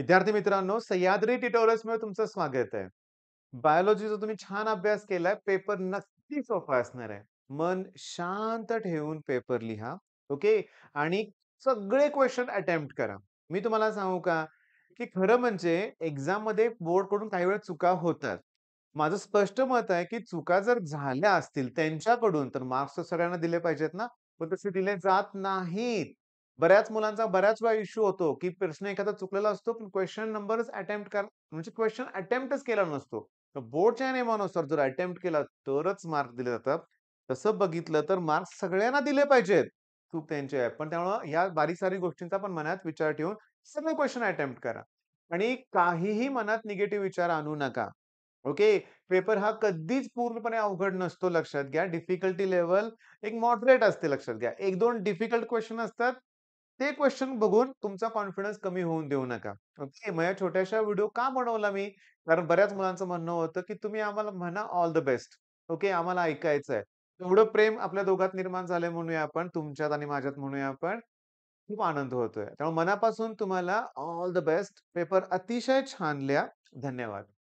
विद्यार्थी मित्रांनो सह्याद्री मध्ये तुमचं स्वागत आहे बायोलॉजीचा तुम्ही छान अभ्यास केलाय पेपर नक्की सोपा असणार आहे मन शांत ठेवून पेपर लिहा ओके आणि सगळे क्वेश्चन अटेम्प्ट करा मी तुम्हाला सांगू का की खरं म्हणजे एक्झाम मध्ये बोर्ड कडून काही वेळा चुका होतात माझं स्पष्ट मत आहे की चुका जर झाल्या असतील त्यांच्याकडून तर मार्क्स तर सगळ्यांना दिले पाहिजेत ना पण तसे दिले जात नाहीत बऱ्याच मुलांचा बऱ्याच वेळा इश्यू होतो की प्रश्न एखादा चुकलेला असतो पण क्वेश्चन नंबरच अटेम्प्ट कर म्हणजे क्वेश्चन अटेम्प्टच केला नसतो बोर्डच्या नियमानुसार जर अटेम्प्ट केला तरच मार्क दिले जातात तसं बघितलं तर मार्क्स सगळ्यांना दिले पाहिजेत खूप त्यांचे आहे पण त्यामुळं ह्या बारीक सारी गोष्टींचा पण मनात विचार ठेवून सगळे क्वेश्चन अटेम्प्ट करा आणि काहीही मनात निगेटिव्ह विचार आणू नका ओके पेपर हा कधीच पूर्णपणे अवघड नसतो लक्षात घ्या डिफिकल्टी लेवल एक मॉडरेट असते लक्षात घ्या एक दोन डिफिकल्ट क्वेश्चन असतात ते क्वेश्चन बघून तुमचा कॉन्फिडन्स कमी होऊन देऊ नका. ओके. मग या छोट्याशा व्हिडिओ का बनवला मी? कारण बऱ्याच मुलांचं म्हणणं होतं, की तुम्ही आम्हाला म्हणा ऑल द बेस्ट. ओके. आम्हाला ऐकायचं आहे. एवढं प्रेम आपल्या दोघात निर्माण झालंय म्हणूया आपण, तुमच्यात आणि माझ्यात म्हणूया आपण. खूप आनंद होतोय. त्यामुळे मनापासून तुम्हाला ऑल द बेस्ट. पेपर अतिशय छान लिहा. धन्यवाद.